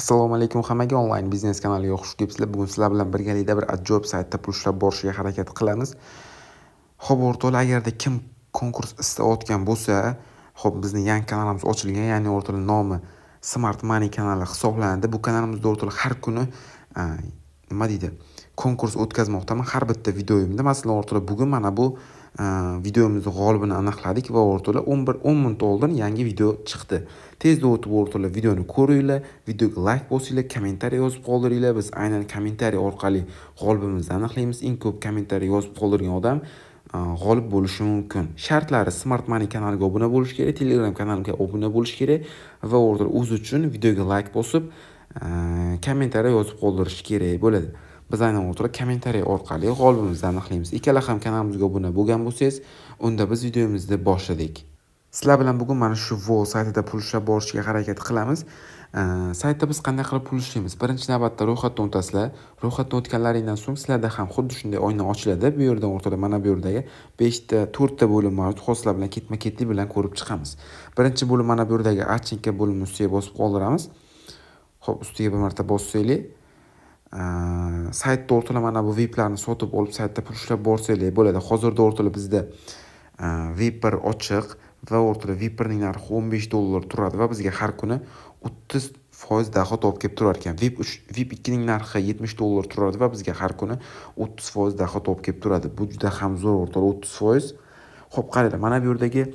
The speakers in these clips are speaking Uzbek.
assalomu alaykum hammaga onlayn biznes kanaliga xush kelibsizlar bugun sizlar bilan birgalikda bir ajoyib saytda pul ishlab borishga harakat qilamiz ho'p o'rtoqlar agarda kim konkurs istayotgan bo'lsa ho'p bizni yangi kanalimiz ochilgan ya'ni o'rtoqlar nomi smart money kanali hisoblanadi bu kanalimizda o'rtoqlar har kuni nima deydi konkurs o'tkazmoqdaman har bitta videoyimda masalan o'rtoqlar bugun mana bu videomizni g'olibini aniqladik va o'rtalar o'n bir o'n minut oldin yangi video chiqdi tezda o'tib o'rtalar videoni ko'ringlar videoga layk bosinglar kommentariy yozib qoldiringlar biz aynan kommentariy orqali g'olibimizni aniqlaymiz eng ko'p kommentariy yozib qoldirgan odam e, g'olib bo'lishi mumkin shartlari smart money kanaliga obuna bo'lish kerak telegram kanaliga obuna bo'lish kerak va o'zi uchun videoga layk bosib e, kommentariy yozib qoldirish kerak bo'ladi biz aynan o'tirib kommentariy orqali g'olibimizni aniqlaymiz ikkala ham kanalimizga obuna bo'lgan bo'lsangiz unda biz videomizni boshladik sizlar bilan bugun mana shu vo saytida pul ishlab borishga harakat qilamiz saytda biz qanday qilib pul ishlaymiz birinchi navbatda ro'yxatdan o'tasizlar ro'yxatdan o'tganlaringdan so'ng sizlarda ham xuddi shunday oyna ochiladi bu yerdan o'rtada mana bu yerdagi beshta to'rtta bo'lim mavjud hozir sizlar bilan ketma ketlik bilan ko'rib chiqamiz birinchi bo'lim mana bu yerdagi achinka bo'limni ustiga bosib qoldiramiz ho'p ustiga bir marta bossaylik saytda o'rtalama mana bu viplarni sotib olib saytda pul ushlab borsanglar bo'ladi hozirda o'rtala bizda e, viper ochiq va o'rtada viperning narxi o'n besh dollar turadi va bizga har kuni o'ttiz foiz daho olib kelib turar ekan vip uch vip ikkining narxi yetmish dollar turadi va bizga har kuni o'ttiz foiz daho olib kelib turadi bu juda ham zo'r o'rtada o'ttiz foiz ho'p qaranglar mana bu yerdagi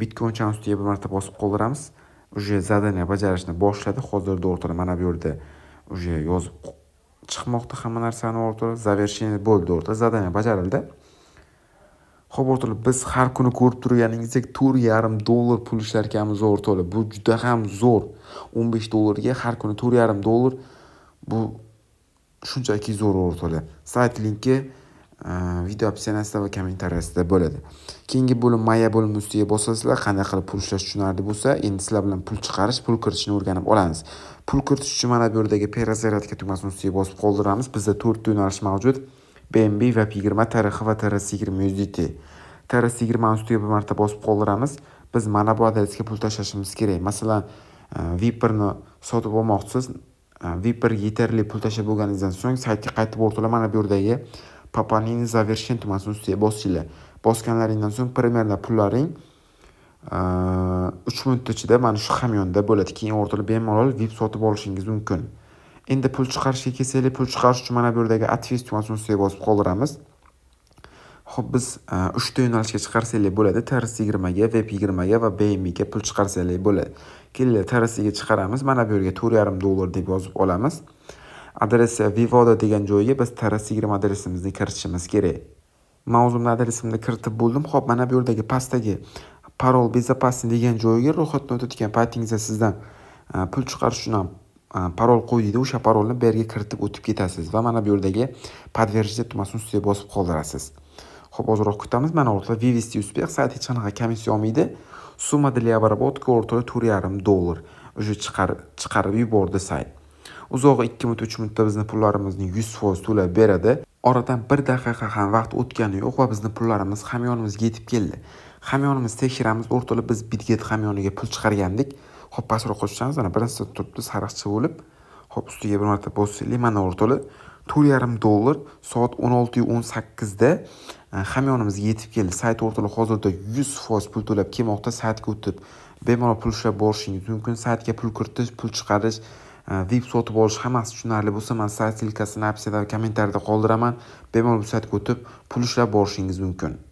bitcoin ustiga bir marta bosib qoldiramiz уже задание bajarishni boshladi hozirda o'rtada mana bu yerda уже yozib chiqmoqda hamma narsani o'rtada завершение bo'ldi o'rta задание bajarildi ho'p o'rtoqlar biz har kuni ko'rib turganingizdek to'rt yarim dollar pul ishlar ekanmiz o'rtoqlar bu juda ham zo'r o'n besh dollarga har kuni to'rt yarim dollar bu shunchaki zo'r o'rtalar sayt linki video opsiyasida va kommentariyasida bo'ladi keyingi bo'lim maya bo'limi ustiga bosasizlar qanday qilib pul ishlash tushunarli bo'lsa endi sizlar bilan pul chiqarish pul kiritishni o'rganib olamiz pul kiritish uchun mana bu yerdagi перезарядка tugmasini ustiga bosib qoldiramiz bizda to'rtta yo'nalish mavjud bmb va yigirma tarixi va trs yigirma uzdt trs yigirmani ustiga bir marta bosib qoldiramiz biz mana bu adresga pul tashlashimiz kerak masalan viperni sotib olmoqchisiz viper yetarli pul tashlab bo'lganingizdan so'ng saytga qaytib o'rtalar mana bu yerdagi Papanini Zavershen tumanini ustiga bosinglar bosganlaringdan so'ng primerda pullaring uch minut ichida mana shu hamyonda bo'ladi keyin bir bemalol vip sotib olishingiz mumkin endi pul chiqarishga kelsak pul chiqarish uchun mana bu yerdagi отвес tumanini üstüye bosib qoldiramiz ho'p biz uchta yo'nalishga chiqarsanglar bo'ladi trs yigirmaga veb yigirmaga va bmga pul böyle. bo'ladi kelinglar trsga chiqaramiz mana bu yerga to'rt yarım dollar deb yozib olamiz adresi vivoda degan joyga biz taras yigirma adresimizni kiritishimiz kerak mavzumni adresimni kiritib bo'ldim ho'p mana bu yerdagi pastdagi parol безопасный degan joyga ro'yxatdan o'tayotgan paytingizda sizdan e, pul chiqarish uchun e, parol qo'y o'sha parolni bu yerga kiritib o'tib ketasiz va mana bu yerdagi подтверждать tugmasini ustiga bosib qoldirasiz ho'p ozroq kutamiz mana orada vivesti успех sayt hech qanaqa komissiya olmaydi сумма для обработки около to'rt yarim dollar уже chiqarib yubordi sayt uzog'i ikki minut uch minutda bizni pullarimizni yuz foiz to'lab beradi oradan bir daqiqa ham vaqt o'tgani yo'q va bizni pullarimiz hamyonimizga yetib keldi hamyonimiz tekshiramiz o'rtalab biz bitget hamyoniga pul chiqargandik hop pastroq qo'shsangiz mana birinchisi turibdi sariqcha bo'lib hop ustiga bir marta bossangiz mana o'rtali to'rt yarim dollar soat o'n oltiyu o'n sakkizda e, hamyonimizga yetib keldi sayt o'rtali hozirda yuz foiz pul to'lab kelmoqda saytga o'tib bemalol pul ushlab borishingiz mumkin saytga pul kiritish pul chiqarish vip э, sotib olish hammasi tushunarli bo'lsa man sayt silkasini opsiyada va kommentariyada qoldiraman bemalol bu saytga o'tib pul ishlab borishingiz mumkin